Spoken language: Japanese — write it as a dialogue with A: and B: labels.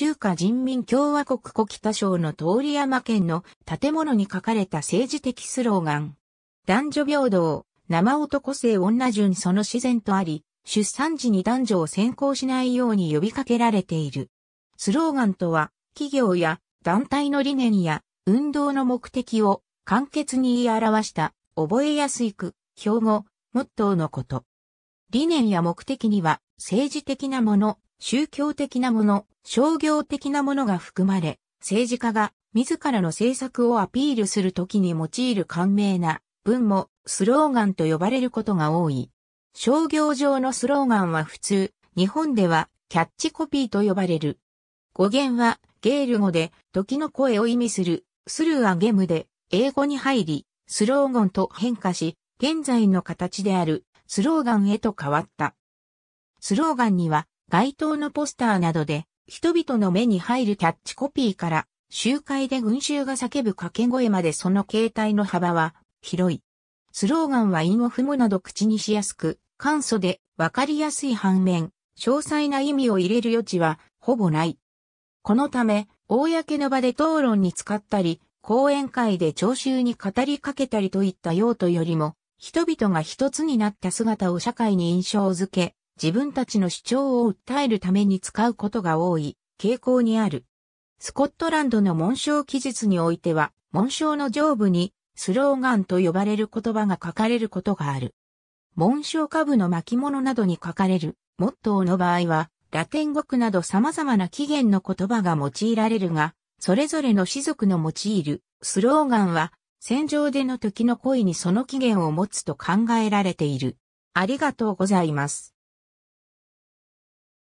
A: 中華人民共和国古北省の通山県の建物に書かれた政治的スローガン。男女平等、生男性女順その自然とあり、出産時に男女を先行しないように呼びかけられている。スローガンとは、企業や団体の理念や運動の目的を簡潔に言い表した覚えやすい句、標語、モットーのこと。理念や目的には政治的なもの、宗教的なもの、商業的なものが含まれ、政治家が自らの政策をアピールするときに用いる簡明な文もスローガンと呼ばれることが多い。商業上のスローガンは普通、日本ではキャッチコピーと呼ばれる。語源はゲール語で時の声を意味するスルーアゲムで英語に入り、スローゴンと変化し、現在の形であるスローガンへと変わった。スローガンには街頭のポスターなどで人々の目に入るキャッチコピーから、集会で群衆が叫ぶ掛け声までその形態の幅は広い。スローガンは韻を踏むなど口にしやすく、簡素でわかりやすい反面、詳細な意味を入れる余地はほぼない。このため、公の場で討論に使ったり、講演会で聴衆に語りかけたりといった用途よりも、人々が一つになった姿を社会に印象づけ、自分たちの主張を訴えるために使うことが多い傾向にある。スコットランドの紋章記述においては、紋章の上部にスローガンと呼ばれる言葉が書かれることがある。紋章下部の巻物などに書かれるモットーの場合は、ラテン語句など様々な起源の言葉が用いられるが、それぞれの士族の用いるスローガンは、戦場での時の恋にその起源を持つと考えられている。ありがとうございます。